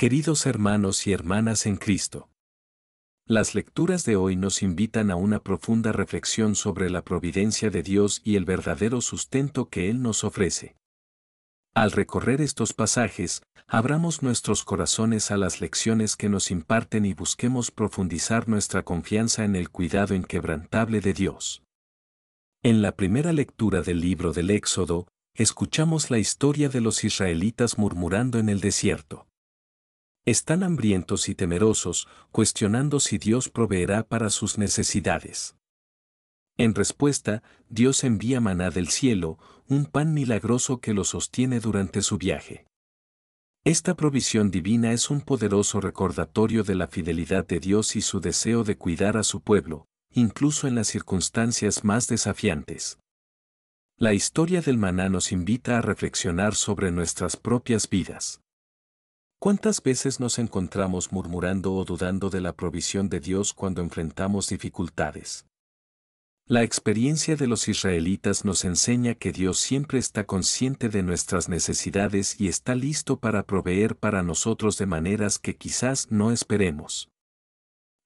Queridos hermanos y hermanas en Cristo, las lecturas de hoy nos invitan a una profunda reflexión sobre la providencia de Dios y el verdadero sustento que Él nos ofrece. Al recorrer estos pasajes, abramos nuestros corazones a las lecciones que nos imparten y busquemos profundizar nuestra confianza en el cuidado inquebrantable de Dios. En la primera lectura del libro del Éxodo, escuchamos la historia de los israelitas murmurando en el desierto. Están hambrientos y temerosos, cuestionando si Dios proveerá para sus necesidades. En respuesta, Dios envía maná del cielo, un pan milagroso que lo sostiene durante su viaje. Esta provisión divina es un poderoso recordatorio de la fidelidad de Dios y su deseo de cuidar a su pueblo, incluso en las circunstancias más desafiantes. La historia del maná nos invita a reflexionar sobre nuestras propias vidas. ¿Cuántas veces nos encontramos murmurando o dudando de la provisión de Dios cuando enfrentamos dificultades? La experiencia de los israelitas nos enseña que Dios siempre está consciente de nuestras necesidades y está listo para proveer para nosotros de maneras que quizás no esperemos.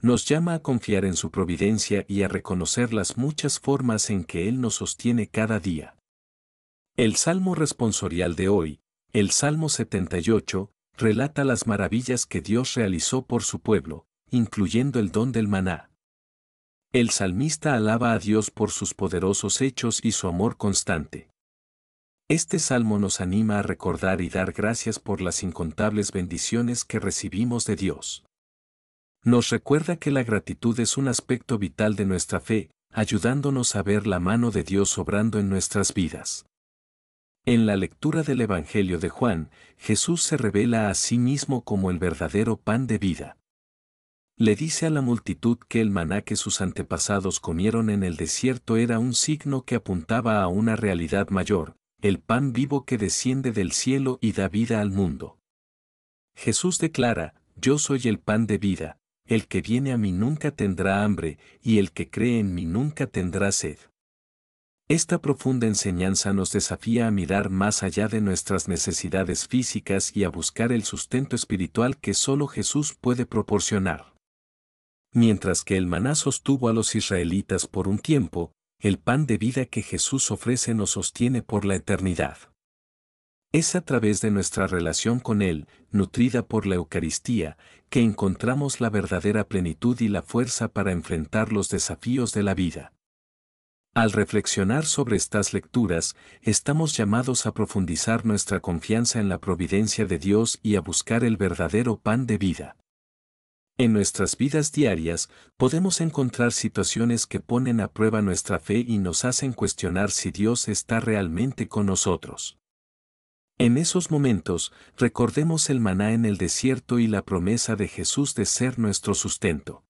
Nos llama a confiar en su providencia y a reconocer las muchas formas en que Él nos sostiene cada día. El Salmo responsorial de hoy, el Salmo 78, relata las maravillas que Dios realizó por su pueblo, incluyendo el don del maná. El salmista alaba a Dios por sus poderosos hechos y su amor constante. Este salmo nos anima a recordar y dar gracias por las incontables bendiciones que recibimos de Dios. Nos recuerda que la gratitud es un aspecto vital de nuestra fe, ayudándonos a ver la mano de Dios obrando en nuestras vidas. En la lectura del Evangelio de Juan, Jesús se revela a sí mismo como el verdadero pan de vida. Le dice a la multitud que el maná que sus antepasados comieron en el desierto era un signo que apuntaba a una realidad mayor, el pan vivo que desciende del cielo y da vida al mundo. Jesús declara, Yo soy el pan de vida, el que viene a mí nunca tendrá hambre, y el que cree en mí nunca tendrá sed. Esta profunda enseñanza nos desafía a mirar más allá de nuestras necesidades físicas y a buscar el sustento espiritual que solo Jesús puede proporcionar. Mientras que el maná sostuvo a los israelitas por un tiempo, el pan de vida que Jesús ofrece nos sostiene por la eternidad. Es a través de nuestra relación con Él, nutrida por la Eucaristía, que encontramos la verdadera plenitud y la fuerza para enfrentar los desafíos de la vida. Al reflexionar sobre estas lecturas, estamos llamados a profundizar nuestra confianza en la providencia de Dios y a buscar el verdadero pan de vida. En nuestras vidas diarias podemos encontrar situaciones que ponen a prueba nuestra fe y nos hacen cuestionar si Dios está realmente con nosotros. En esos momentos, recordemos el maná en el desierto y la promesa de Jesús de ser nuestro sustento.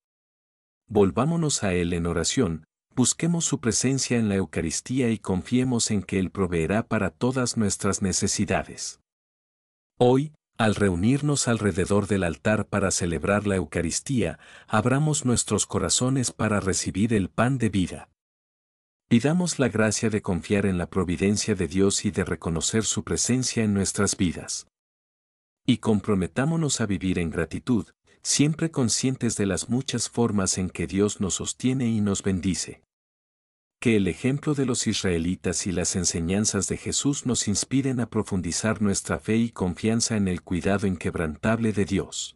Volvámonos a Él en oración, busquemos su presencia en la Eucaristía y confiemos en que Él proveerá para todas nuestras necesidades. Hoy, al reunirnos alrededor del altar para celebrar la Eucaristía, abramos nuestros corazones para recibir el pan de vida. Pidamos la gracia de confiar en la providencia de Dios y de reconocer su presencia en nuestras vidas. Y comprometámonos a vivir en gratitud, siempre conscientes de las muchas formas en que Dios nos sostiene y nos bendice. Que el ejemplo de los israelitas y las enseñanzas de Jesús nos inspiren a profundizar nuestra fe y confianza en el cuidado inquebrantable de Dios.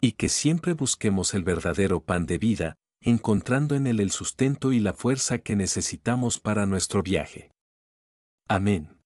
Y que siempre busquemos el verdadero pan de vida, encontrando en él el sustento y la fuerza que necesitamos para nuestro viaje. Amén.